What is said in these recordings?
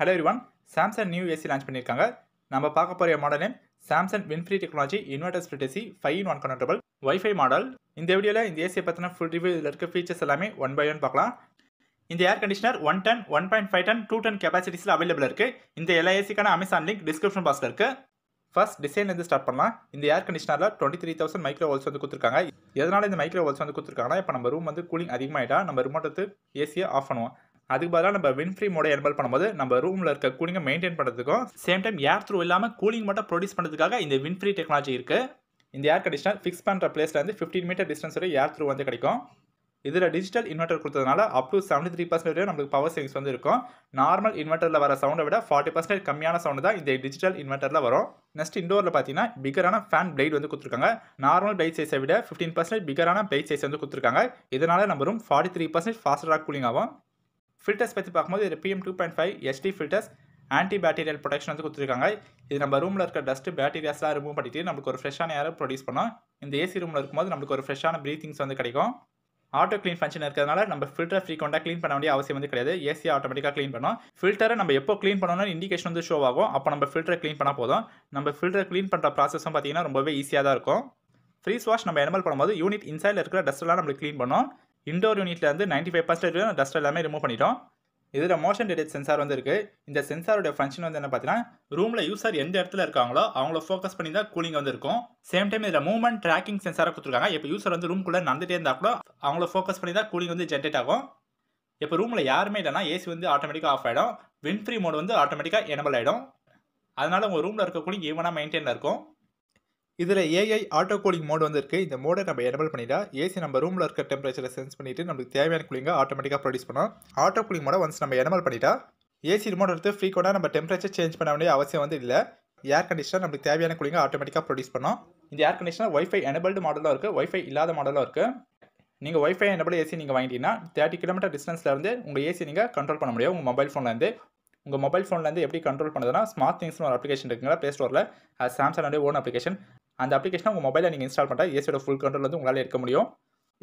hello everyone Samsung new AC launch பண்ணியிருக்காங்க நம்ம பார்க்க போகிற model name Samsung WindFree technology inverter split AC five in one connectable WiFi model இந்த வீடியோவில் இந்த ஏசியை பற்றின ஃபுல் ரிவ்யூ இதில் இருக்க ஃபீச்சர்ஸ் எல்லாமே ஒன் பை ஒன் பார்க்கலாம் இந்த air conditioner one ton one point five ton two ton கெப்பாசிட்டிஸில் அவைலபிள் இருக்குது இந்த எல்லா ஏசிக்கான அமேசான் லிங்க் டிஸ்கிரிப்ஷன் பாக்ஸில் இருக்குது ஃபர்ஸ்ட் டிசைன்லேருந்து ஸ்டார்ட் பண்ணலாம் இந்த ஏர் கண்டிஷனரில் twenty three thousand micro holes வந்து கொடுத்துருக்காங்க எதனால் இந்த மைக்ரோ ஹோல்ஸ் வந்து கொடுத்துருக்காங்கன்னா இப்போ நம்ம ரூம் வந்து கூலிங் அதிகமாகிட்டால் நம்ம ரிமோட் ஏசியை ஆஃப் பண்ணுவோம் அதுக்கு பதிலாக நம்ம வின்ஃப்ரீ மோடை எனபிள் பண்ணும்போது நம்ம ரூமில் இருக்க கூலிங்கை மெயின்டைன் பண்ணுறதுக்கும் சேம் டைம் ஏர் த்ரூ இல்லாமல் கூலிங் மட்டும் ப்ரொடியூஸ் பண்ணுறதுக்காக இந்த வின்ஃப்ரீ டெக்னாலஜி இருக்குது இந்த ஏர் கண்டிஷனர் ஃபிக்ஸ் பண்ணுற பிளேஸ்லேருந்து ஃபிஃப்டீன் மீட்டர் டிஸ்டன்ஸ் வரை ஏர் த்ரூ வந்து கிடைக்கும் இதில் டிஜிட்டல் இன்வெர்டர் கொடுத்ததுனால up to seventy three percentage நம்மளுக்கு பவர் சேவிங்ஸ் வந்து இருக்கும் நார்மல் இன்வெர்டரில் வர சவுண்டை விட ஃபார்ட்டி பர்சன்டேஜ் கம்மியான சவுண்டு தான் இந்த டிஜிட்டல் இன்வெர்டரில் வரும் நெக்ஸ்ட் இண்டோரில் பார்த்தீங்கன்னா பிகரான ஃபேன் பிளேட் வந்து கொடுத்துருக்காங்க நார்மல் பிளேட் சைஸை விட ஃபிஃப்டீன் பர்சன்ட் பிகரான பிளேட் சைஸ் வந்து கொடுத்துருக்காங்க இதனால் நம்ம ரூம் ஃபார்ட்டி த்ரீ பர்சன்ட் ஃபாஸ்டராக கூலிங் ஆகும் ஃபில்டர்ஸ் பற்றி பார்க்கும்போது இதில் பிஎம் டூ பாயிண்ட் ஃபைவ் எஸ்டி ஃபில்டர்ஸ் ஆன்டி பேக்டீரியல் ப்ரொடெக்ஷன் வந்து கொடுத்துருக்காங்க இது நம்ம ரூமில் இருக்க டஸ்ட்டு பேக்டீரியாஸ்லாம் ரிமூவ் பண்ணிட்டு நம்மளுக்கு ஒரு ஃப்ரெஷ்ஷான ஏரை ப்ரொடியூஸ் பண்ணோம் இந்த ஏசி ரூமில் இருக்கும்போது நம்மளுக்கு ஒரு ஃப்ரெஷ்ஷான ப்ரீத்திங்ஸ் வந்து கிடைக்கும் ஆட்டோ க்ளீன் ஃபங்க்ஷன் இருக்கிறதுனால நம்ம ஃபில்டர் ஃப்ரீக்வெண்ட்டாக க்ளீன் பண்ண வேண்டிய அவசியம் வந்து கிடையாது ஏசி ஆட்டோமேட்டிக்காக க்ளீன் பண்ணோம் ஃபில்டரை நம்ம எப்போ க்ளீன் பண்ணணும்னு இண்டிகேஷன் வந்து ஷோ ஆகும் அப்போ நம்ம ஃபில்டரை க்ளீன் பண்ணால் போதும் நம்ம ஃபில்டர் க்ளீன் பண்ணுற ப்ராசஸும் பார்த்தீங்கன்னா ரொம்பவே ஈஸியாக தான் இருக்கும் ஃப்ரீஸ் வாஷ் நம்ம எனிமல் பண்ணும்போது யூனிட் இன்சைடில் இருக்கிற டஸ்ட்லாம் நம்மளுக்கு க்ளீன் பண்ணோம் இண்டோர் யூனிட்லேருந்து நைன்டி ஃபைவ் பர்சன்டேஜ் டஸ்ட் எல்லாமே ரிமூவ் பண்ணிட்டோம் இதில் மோஷன் டிடெக்ட் சென்சார் வந்து இருக்குது இந்த சென்சாரோட ஃபங்க்ஷன் வந்து என்ன பார்த்தீங்கன்னா ரூமில் யூசர் எந்த இடத்துல இருக்காங்களோ அவங்கள ஃபோக்கஸ் பண்ணி தான் கூலிங் வந்து இருக்கும் சேம் டைம் இதில் மூவ்மெண்ட் ட்ராக்கிங் சென்சாராக கொடுத்துருக்காங்க இப்போ யூசர் வந்து ரூம்குள்ளே நடந்துகிட்டே இருந்தால் கூட அவங்கள ஃபோக்கஸ் பண்ணி தான் கூலிங் வந்து ஜென்ரேட் ஆகும் இப்போ ரூமில் யாருமே இல்லைனா ஏசி வந்து ஆட்டோமேட்டிக்காக ஆஃப் ஆகிடும் ஃப்ரீ மோட் வந்து ஆட்டோமேட்டிக்காக எனபிள் ஆகிடும் அதனால் உங்கள் ரூமில் இருக்க கூலிங் ஈவனாக மெயின்டைனில் இருக்கும் இதில் ஏஐ ஆட்டோ கூலிங் மோட் வந்திருக்கு இந்த மோடை நம்ம எனபிள் பண்ணிட்டா ஏசி நம்ம ரூமில் இருக்க டெம்பரேச்சரை சென்ஸ் பண்ணிவிட்டு நம்மளுக்கு தேவையான கூலிங்காக ஆட்டோமேட்டிக்காக ப்ரொடியூஸ் பண்ணோம் ஆட்டோ கூலிங் மோட ஒன்ஸ் நம்ம எனபிள் பண்ணிட்டா ஏசி ரிமோட் எடுத்து ஃப்ரீக்வெண்ட்டாக நம்ம டெம்பரேச்சர் சேஞ்ச் பண்ண வேண்டிய அவசியம் வந்து இல்லை ஏர் கண்டிஷனர் நம்மளுக்கு தேவையான கூலிங்காக ஆட்டோமேட்டிக்காக ப்ரொடியூஸ் பண்ணோம் இந்த ஏர் கண்டிஷனர் ஒய்ஃபை எனபிள்டு மாடலாக இருக்குது ஒய்ஃபை இல்லாத மாடலாக இருக்குது நீங்கள் ஒய்ஃபை எனபிள் ஏசி நீங்கள் வாங்கிட்டீங்கன்னா தேர்ட்டி கிலோமீட்டர் டிஸ்டன்ஸில் இருந்து உங்கள் ஏசி நீங்கள் கண்ட்ரோல் பண்ண முடியும் உங்கள் மொபைல் ஃபோன்லேருந்து உங்கள் மொபைல் ஃபோன்லேருந்து எப்படி கண்ட்ரோல் பண்ணுறதுனா ஸ்மார்ட் திங்ஸ்னு ஒரு அப்ளிகேஷன் இருக்குங்களா ப்ளே ஸ்டோரில் அது சாம்சங்கோடைய ஓன் அப்ளிகேஷன் அந்த அப்ளிகேஷன் உங்கள் மொபைலில் நீங்கள் இன்ஸ்டால் பண்ணால் ஏசியோட ஃபுல் கண்ட்ரோல் வந்து உங்களால் இருக்க முடியும்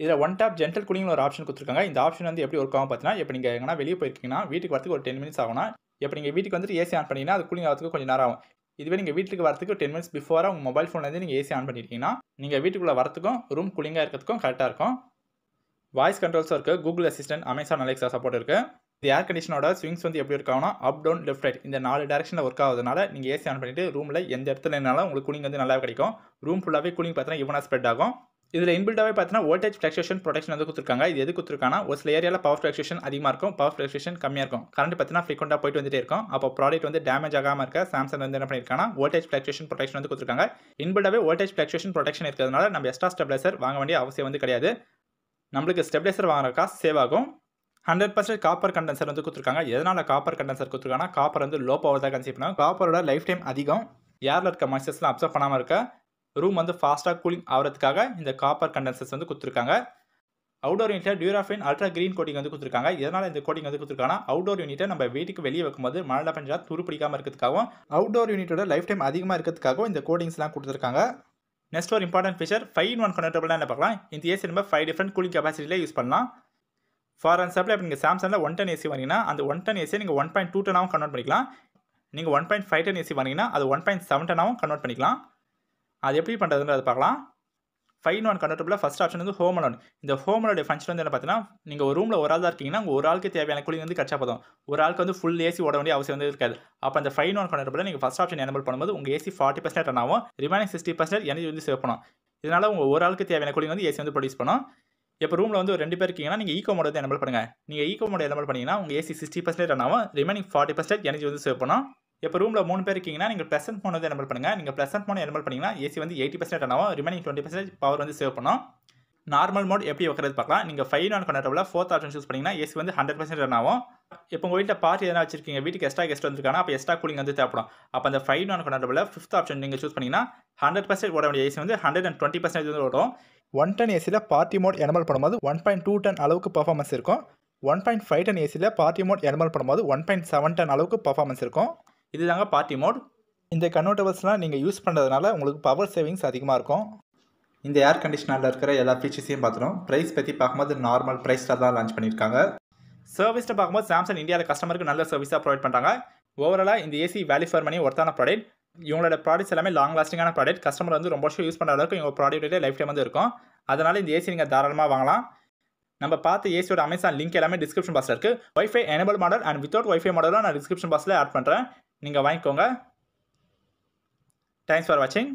இதில் ஒன் டேப் ஜென்டல் குடிங்கன்னு ஒரு ஆப்ஷன் கொடுத்துருக்காங்க இந்த ஆப்ஷன் வந்து எப்படி ஒர்க் ஆகும் பார்த்தீங்கன்னா இப்போ நீங்கள் எங்கன்னா வெளியே போயிருக்கீங்கன்னா வீட்டுக்கு வரத்துக்கு ஒரு டென் மினிட்ஸ் ஆகும்னா இப்போ நீங்கள் வீட்டுக்கு வந்துட்டு ஏசி ஆன் பண்ணிங்கன்னா அது கூலிங் ஆகிறதுக்கு கொஞ்சம் நேரம் ஆகும் இதுவே நீங்கள் வீட்டுக்கு வரத்துக்கு டென் மினிட்ஸ் பிஃபோராக உங்கள் மொபைல் ஃபோன்லேருந்து நீங்கள் ஏசி ஆன் பண்ணிட்டீங்கன்னா நீங்கள் வீட்டுக்குள்ளே வரத்துக்கும் ரூம் கூலிங்காக இருக்கிறதுக்கும் கரெக்டாக இருக்கும் வாய்ஸ் கண்ட்ரோல்ஸும் இருக்குது Google Assistant Amazon Alexa support இருக்குது இந்த ஏர் கண்டிஷனோட ஸ்விங்ஸ் வந்து எப்படி இருக்காங்கன்னா அப் டவுன் லெஃப்ட் ரைட் இந்த நாலு டேரக்ஷனில் ஒர்க் ஆகுதுனால நீங்கள் ஏசி ஆன் பண்ணிட்டு ரூமில் எந்த இடத்துல இருந்தாலும் உங்களுக்கு கூலிங் வந்து நல்லா கிடைக்கும் ரூம் ஃபுல்லாகவே கூலிங் பார்த்தீங்கன்னா இவனா ஸ்ப்ரெட் ஆகும் இதில் இன்பில்டாகவே பார்த்தீங்கன்னா வோல்டேஜ் ஃப்ளக்ஷேஷன் ப்ரொடெக்ஷன் வந்து கொடுத்துருக்காங்க இது எது கொடுத்துருக்கானா ஒரு சில ஏரியாவில் பவர் ஃப்ளக்ஷேஷன் அதிகமாக இருக்கும் பவர் ஃப்ளக்ஷேஷன் கம்மியாக இருக்கும் கரண்ட் பார்த்தீங்கன்னா ஃப்ரீக்வெண்ட்டாக போயிட்டு வந்துட்டே இருக்கும் அப்போ ப்ராடக்ட் வந்து டேமேஜ் ஆகாமல் இருக்க சாம்சங் வந்து என்ன பண்ணியிருக்காங்கன்னா வோல்டேஜ் ஃப்ளக்ஷேஷன் ப்ரொடெக்ஷன் வந்து கொடுத்துருக்காங்க இன்பில்டாகவே வோல்டேஜ் ஃப்ளக்ஷேஷன் ப்ரொடெக்ஷன் இருக்கிறதுனால நம்ம எக்ஸ்ட்ரா ஸ்டெப்லைசர் வாங்க வேண்டிய அவசியம் வந்து கிடையாது நம்மளுக்கு ஸ்டெப்லைசர் வாங்குற காசு சேவ் ஆகும் ஹண்ட்ரட் பர்சன்ட் காப்பர் கண்டென்சர் வந்து கொடுத்துருக்காங்க எதனால் காப்பர் கண்டென்சர் கொடுத்துருக்காங்கன்னா காப்பர் வந்து லோ பவர் தான் கன்சியூம் பண்ணுவாங்க காப்பரோட லைஃப் டைம் அதிகம் ஏரில் இருக்க மஸ்டர்ஸ்லாம் அப்சர்வ் பண்ணாமல் இருக்க ரூம் வந்து ஃபாஸ்ட்டாக கூலிங் ஆகிறதுக்காக இந்த காப்பர் கண்டென்சர்ஸ் வந்து கொடுத்துருக்காங்க அவுடோர் யூனிட்ல டியூராஃபின் அல்ட்ரா கிரீன் கோட்டிங் வந்து கொடுத்துருக்காங்க இதனால் இந்த கோட்டிங் வந்து கொடுத்துருக்காங்க அவுடோர் யூனிட்டை நம்ம வீட்டுக்கு வெளியே வைக்கும்போது மழை பஞ்சா துரு பிடிக்காமல் இருக்கிறதுக்காகவும் அவுடோர் யூனிட்டோட லைஃப் டைம் அதிகமாக இருக்கிறதுக்காகவும் இந்த கோட்டிங்ஸ்லாம் கொடுத்துருக்காங்க நெக்ஸ்ட் ஒரு important feature five in one கனெக்டபிள்னா என்ன பார்க்கலாம் இந்த ஏசி நம்ம ஃபைவ் டிஃப்ரெண்ட் கூலிங் கெப்பாசிட்டியில் யூஸ் பண்ணலாம் ஃபார் எக்ஸாம்பிள் இப்போ நீங்கள் சாம்சங்கில் ஒன் டென் ஏசி வாங்கினா அந்த ஒன் டென் ஏசியை நீங்கள் ஒன் பாயிண்ட் டூ டனாகவும் கன்வெர்ட் பண்ணிக்கலாம் நீங்கள் one point five ton AC வாங்கினா அது ஒன் பாயிண்ட் செவன் டனாகவும் கன்வெர்ட் பண்ணிக்கலாம் அது எப்படி பண்ணுறதுன்னு அதை பார்க்கலாம் five one convertible first option வந்து ஹோம் லோன் இந்த ஹோம் லோடைய ஃபங்க்ஷன் வந்து என்ன பார்த்தீங்கன்னா நீங்கள் ஒரு ரூமில் ஒரு ஆள் தான் இருக்கீங்கன்னா உங்கள் ஒரு ஆளுக்கு தேவையான கூலிங் வந்து கிடச்சா போதும் ஒரு ஆளுக்கு வந்து ஃபுல் ஏசி ஓட வேண்டிய அவசியம் வந்து இருக்காது அப்போ அந்த ஃபைவ் ஒன் கன்வெர்ட்டபிள் நீங்கள் ஃபஸ்ட் ஆப்ஷன் எனபிள் பண்ணும்போது உங்கள் ஏசி ஃபார்ட்டி பர்சன்ட் ஆகும் ரிமைனிங் சிக்ஸ்டி பர்சன்ட் எனர்ஜி வந்து சேவ் பண்ணும் இதனால் உங்கள் ஒரு ஆளுக்கு தேவையான கூலிங் வந்து ஏசி வந்து ப்ரொடியூஸ் பண்ணும் இப்போ ரூமில் வந்து ஒரு ரெண்டு பேர் இருக்கீங்கன்னா நீங்கள் ஈகோ மோட் வந்து எனபிள் பண்ணுங்கள் நீங்கள் ஈகோ மோட் எனபிள் பண்ணிங்கன்னா உங்கள் ஏசி சிக்ஸ்டி பர்சன்டேஜ் ஆகும் ரிமைனிங் ஃபார்ட்டி பர்சன்டேஜ் எனர்ஜி வந்து சேவ் பண்ணோம் இப்போ ரூமில் மூணு பேர் இருக்கீங்கன்னா நீங்கள் ப்ளசன்ட் ஃபோன் வந்து எனபிள் பண்ணுங்கள் நீங்கள் ப்ளசன்ட் ஃபோன் எனபிள் பண்ணிங்கன்னா ஏசி வந்து எயிட்டி பர்சன்டேஜ் ஆனாலும் ரிமைனிங் டுவெண்ட்டி பர்சன்டேஜ் பவர் வந்து சேவ் பண்ணோம் நார்மல் மோட் எப்படி வைக்கிறது பார்க்கலாம் நீங்கள் ஃபைவ் நான் கொண்டாடவில் ஃபோர்த் ஆப்ஷன் சூஸ் பண்ணிங்கன்னா ஏசி வந்து ஹண்ட்ரட் பர்சன்ட் ரன் ஆகும் இப்போ உங்கள் வீட்டில் பார்ட்டி எதனா வச்சிருக்கீங்க வீட்டுக்கு எக்ஸ்ட்ரா கெஸ்ட் வந்துருக்காங்க அப்போ எக்ஸ்ட்ரா கூலிங் வந்து தேவைப்படும் அப்போ அந்த ஃபைவ் நான் கொண்டாடவில் ஃபிஃப்த் ஆப்ஷன் நீங்கள் சூஸ் பண்ணிங்கன்னா ஹண்ட்ரட் பர்சன்ட் ஓட வேண்டிய ஏசி வந்து ஹண்ட்ரட் அண்ட் டுவெண்ட்டி பர்சன்டேஜ் வந்து ஓடும் ஒன் டன் ஏசியில் பார்ட்டி மோட் எனமல் பண்ணும்போது ஒன் பாயிண்ட் டூ டன் அளவுக்கு பர்ஃபார்மன்ஸ் இருக்கும் ஒன் பாயிண்ட் ஃபைவ் டன் ஏசியில் பார்ட்டி மோட் எனமல் பண்ணும்போது ஒன் பாயிண்ட் செவன் டன் அளவுக்கு பர்ஃபார்மன்ஸ் இருக்கும் இதுதாங்க பார்ட்டி மோட் இந்த கன்வெர்டபிள்ஸ்லாம் நீங்கள் யூஸ் பண்ணுறதுனால உங்களுக்கு பவர் சேவிங்ஸ் அதிகமாக இருக்கும் இந்த ஏர் கண்டிஷனரில் இருக்கிற எல்லா ஃபீச்சர்ஸையும் பார்த்துடும் ப்ரைஸ் பற்றி பார்க்கும்போது நார்மல் ப்ரைஸில் தான் லான்ச் பண்ணியிருக்காங்க சர்வீஸில் பார்க்கும்போது சாம்சங் இந்தியாவில் கஸ்டமருக்கு நல்ல சர்வீஸாக ப்ரொவைட் பண்ணுறாங்க ஓவராலாக இந்த ஏசி வேல்யூ ஃபார் மணி ஒர்த்தான ப்ராடக்ட் இவங்களோட ப்ராடக்ட்ஸ் எல்லாமே லாங் லாஸ்டிங்கான ப்ராடக்ட் கஸ்டமர் வந்து ரொம்ப வருஷம் யூஸ் பண்ணுற அளவுக்கு இவங்க ப்ராடக்ட்டே லைஃப் டைம் வந்து இருக்கும் அதனால் இந்த ஏசி நீங்கள் தாராளமாக வாங்கலாம் நம்ம பார்த்து ஏசியோட அமேசான் லிங்க் எல்லாமே டிஸ்கிரிப்ஷன் பாக்ஸில் இருக்குது WiFi enable model and without WiFi மாடலும் நான் டிஸ்கிரிப்ஷன் பாக்ஸில் ஆட் பண்ணுறேன் நீங்கள் வாங்கிக்கோங்க தேங்க்ஸ் ஃபார் வாட்சிங்